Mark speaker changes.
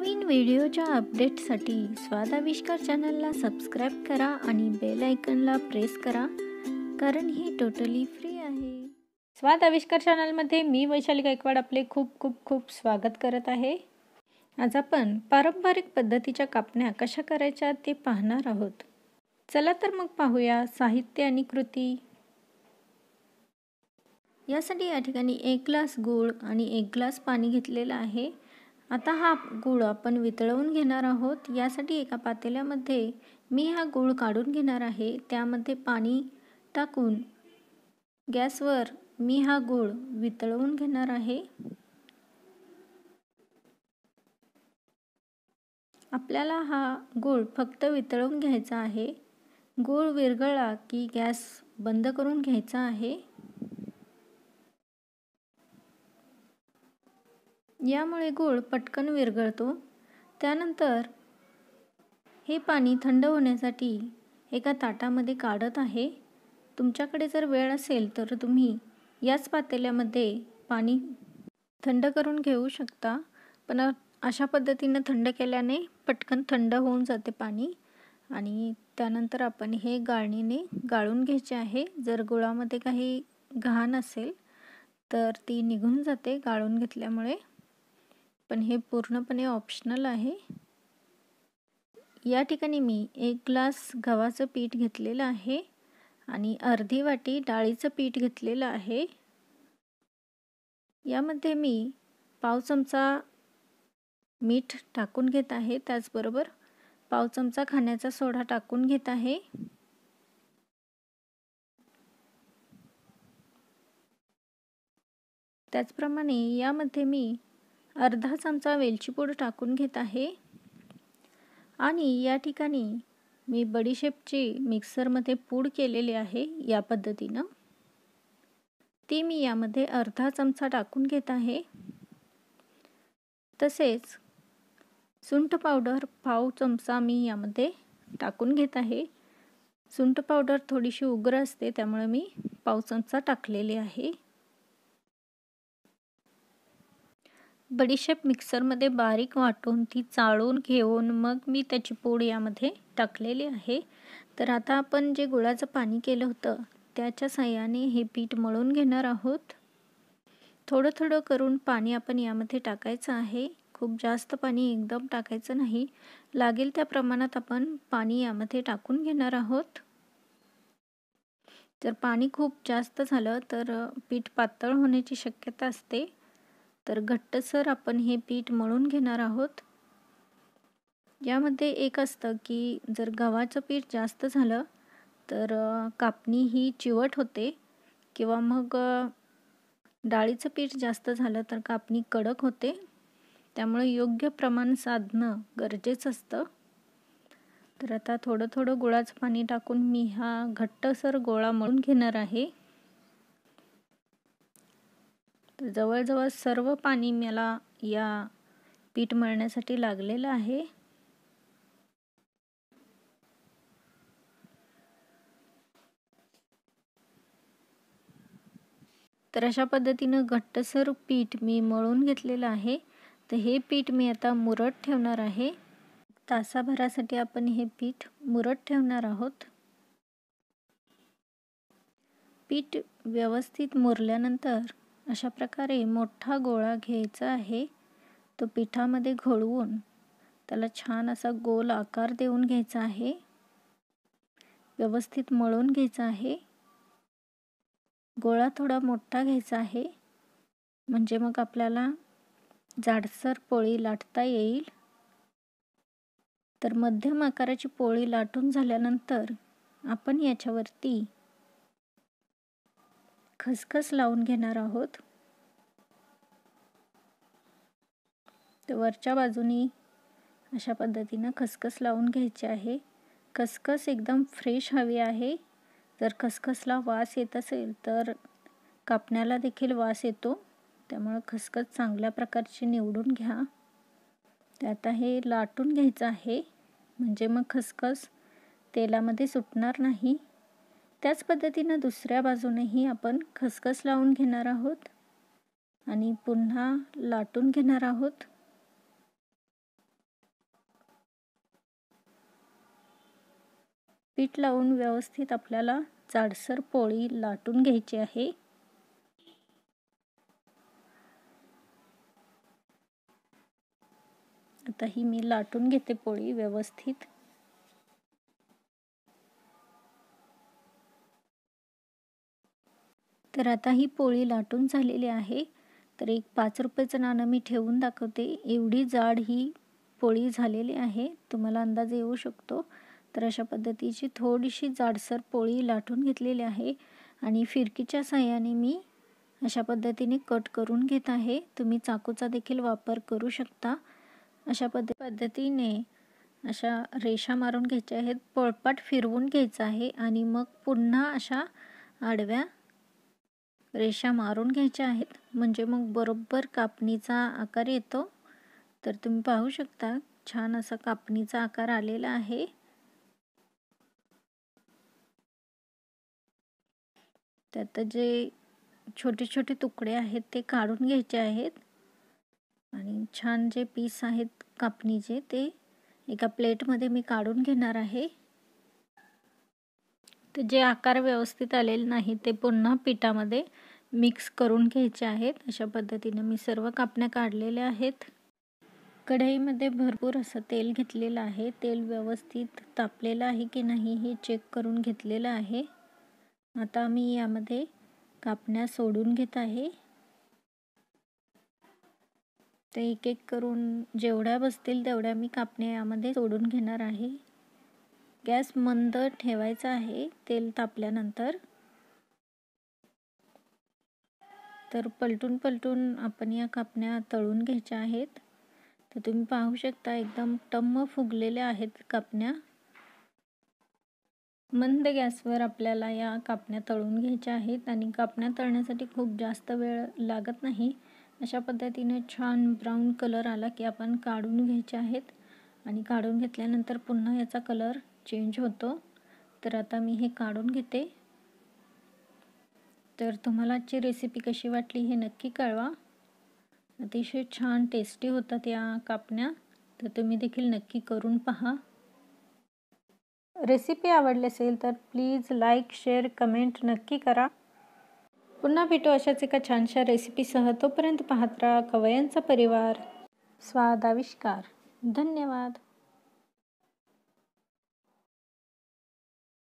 Speaker 1: नवीन व्हिडिओच्या अपडेटसाठी स्वादाविष्कार चॅनलला सबस्क्राईब करा आणि बेल आयकनला प्रेस करा कारण ही टोटली फ्री आहे स्वाद आविष्कार चॅनलमध्ये मी वैशाली गायकवाड आपले खूप खूप खूप स्वागत करत आहे आज आपण पारंपरिक पद्धतीच्या कापण्या कशा करायच्या ते पाहणार आहोत चला तर मग पाहूया साहित्य आणि कृती यासाठी या ठिकाणी एक ग्लास गूळ आणि एक ग्लास पाणी घेतलेलं आहे आता हा गूळ आपण वितळवून घेणार आहोत यासाठी एका पातेल्यामध्ये मी हा गूळ काढून घेणार आहे त्यामध्ये पाणी टाकून गॅसवर मी हा गूळ वितळवून घेणार आहे आपल्याला हा गूळ फक्त वितळवून घ्यायचा आहे गूळ विरगळला की गॅस बंद करून घ्यायचा आहे यामुळे गूळ पटकन विरघळतो त्यानंतर हे पाणी थंड होण्यासाठी एका ताटामध्ये काढत आहे तुमच्याकडे जर वेळ असेल तर तुम्ही याच पातेल्यामध्ये पाणी थंड करून घेऊ शकता पण अशा पद्धतीनं थंड केल्याने पटकन थंड होऊन जाते पाणी आणि त्यानंतर आपण हे गाळणीने गाळून घ्यायचे आहे जर गुळामध्ये काही घाण असेल तर ती निघून जाते गाळून घेतल्यामुळे पण हे पूर्णपणे ऑप्शनल आहे या ठिकाणी मी एक ग्लास गव्हाचं पीठ घेतलेलं आहे आणि अर्धी वाटी डाळीचं पीठ घेतलेलं आहे यामध्ये मी पाव चमचा मीठ टाकून घेत आहे त्याचबरोबर पाव चमचा खाण्याचा सोडा टाकून घेत आहे त्याचप्रमाणे यामध्ये मी अर्धा चमचा वेलची पूड टाकून घेत आहे आणि या ठिकाणी मी बडीशेपची मिक्सरमध्ये पूड केलेली आहे या पद्धतीनं ती मी यामध्ये अर्धा चमचा टाकून घेत आहे तसेच सुंठ पावडर पाव चमचा मी यामध्ये टाकून घेत आहे सुंठ पावडर थोडीशी उग्र असते त्यामुळे मी पाव चमचा टाकलेली आहे बडीशेप मिक्सरमध्ये बारीक वाटून ती चाळून घेऊन मग मी त्याची पोड यामध्ये टाकलेली आहे तर आता आपण जे गुळाचं पाणी केलं होतं त्याच्या साह्याने हे पीठ मळून घेणार आहोत थोडं थोडं करून पाणी आपण यामध्ये टाकायचं आहे खूप जास्त पाणी एकदम टाकायचं नाही लागेल त्या प्रमाणात आपण पाणी यामध्ये टाकून घेणार आहोत जर पाणी खूप जास्त झालं तर पीठ पातळ होण्याची शक्यता असते तर घट्टसर आपण हे पीठ मळून घेणार आहोत यामध्ये एक असतं की जर गव्हाचं पीठ जास्त झालं तर कापणी ही चिवट होते किंवा मग डाळीचं पीठ जास्त झालं तर कापणी कडक होते त्यामुळे योग्य प्रमाण साधणं गरजेचं असतं तर आता थोडं थोडं गुळाचं पाणी टाकून मी हा घट्टसर गोळा मळून घेणार आहे जवळजवळ सर्व पाणी मला या पीठ मळण्यासाठी लागलेलं आहे तर अशा पद्धतीनं घट्टसर पीठ मी मळून घेतलेलं आहे तर हे पीठ मी आता मुरट ठेवणार आहे तासाभरासाठी आपण हे पीठ मुरट ठेवणार आहोत पीठ व्यवस्थित मुरल्यानंतर अशा प्रकारे मोठा गोळा घ्यायचा आहे तो पिठामध्ये घोळवून त्याला छान असा गोल आकार देऊन घ्यायचा आहे व्यवस्थित मळून घ्यायचा आहे गोळा थोडा मोठा घ्यायचा आहे म्हणजे मग आपल्याला जाडसर पोळी लाटता येईल तर मध्यम आकाराची पोळी लाटून झाल्यानंतर आपण याच्यावरती खसखस लावून घेणार आहोत तर वरच्या बाजूनी अशा पद्धतीनं खसखस लावून घ्यायची आहे खसखस एकदम फ्रेश हवी आहे जर खसखसला वास येत असेल तर कापण्याला देखील वास येतो त्यामुळं खसखस चांगल्या प्रकारची निवडून घ्या ते आता हे लाटून घ्यायचं आहे म्हणजे मग खसखस तेलामध्ये सुटणार नाही त्याच पद्धतीनं दुसऱ्या बाजूनेही आपण खसखस लावून घेणार आहोत आणि पुन्हा लाटून घेणार आहोत पीठ लावून व्यवस्थित आपल्याला जाडसर पोळी लाटून घ्यायची आहे आता ही मी लाटून घेते पोळी व्यवस्थित तर आता ही पोळी लाटून झालेली आहे तर एक पाच रुपयाचं नाणं मी ठेवून दाखवते एवढी जाड ही पोळी झालेली आहे तुम्हाला अंदाज येऊ शकतो तर अशा पद्धतीची थोडीशी जाडसर पोळी लाटून घेतलेली आहे आणि फिरकीच्या सहाय्याने मी अशा पद्धतीने कट करून घेत आहे तुम्ही चाकूचा देखील वापर करू शकता अशा पद्ध पद्धतीने अशा रेषा मारून घ्यायच्या आहेत पळपाट फिरवून घ्यायचं आहे आणि मग पुन्हा अशा आडव्या रेषा मारून घ्यायच्या आहेत म्हणजे मग बरोबर कापणीचा आकार येतो तर तुम्ही पाहू शकता छान असा कापणीचा आकार आलेला आहे त्यात जे छोटे छोटे तुकडे आहेत ते काढून घ्यायचे आहेत आणि छान जे पीस आहेत कापणीचे ते एका प्लेटमध्ये मी काढून घेणार आहे ते जे आकार व्यवस्थित आलेले नाही ते पुन्हा पिठामध्ये मिक्स करून घ्यायचे आहेत अशा पद्धतीने मी सर्व कापण्या काढलेल्या आहेत कढईमध्ये भरपूर असं तेल घेतलेलं आहे तेल व्यवस्थित तापलेलं आहे की नाही हे चेक करून घेतलेलं आहे आता मी यामध्ये कापण्या सोडून घेत आहे ते एक एक करून जेवढ्या बसतील तेवढ्या मी कापण्या यामध्ये सोडून घेणार आहे गॅस मंद ठेवायचा आहे तेल तापल्यानंतर तर पलटून पलटून आपण या कापण्या तळून घ्यायच्या आहेत तर तुम्ही पाहू शकता एकदम टम्म फुगलेल्या आहेत कापण्या मंद गॅसवर आपल्याला या कापण्या तळून घ्यायच्या आहेत आणि कापण्या तळण्यासाठी खूप जास्त वेळ लागत नाही अशा पद्धतीने छान ब्राऊन कलर आला की आपण काढून घ्यायचे आहेत आणि काढून घेतल्यानंतर पुन्हा याचा कलर चेंज होतो तर आता मी हे काढून घेते तर तुम्हाला आजची रेसिपी कशी वाटली हे नक्की कळवा अतिशय छान टेस्टी होतात या कापण्या तर तुम्ही देखील नक्की करून पहा रेसिपी आवडली असेल तर प्लीज लाईक शेअर कमेंट नक्की करा पुन्हा भेटू अशाच एका छानशा रेसिपीसह तोपर्यंत पाहत राहा कवयांचा परिवार स्वाद आविष्कार धन्यवाद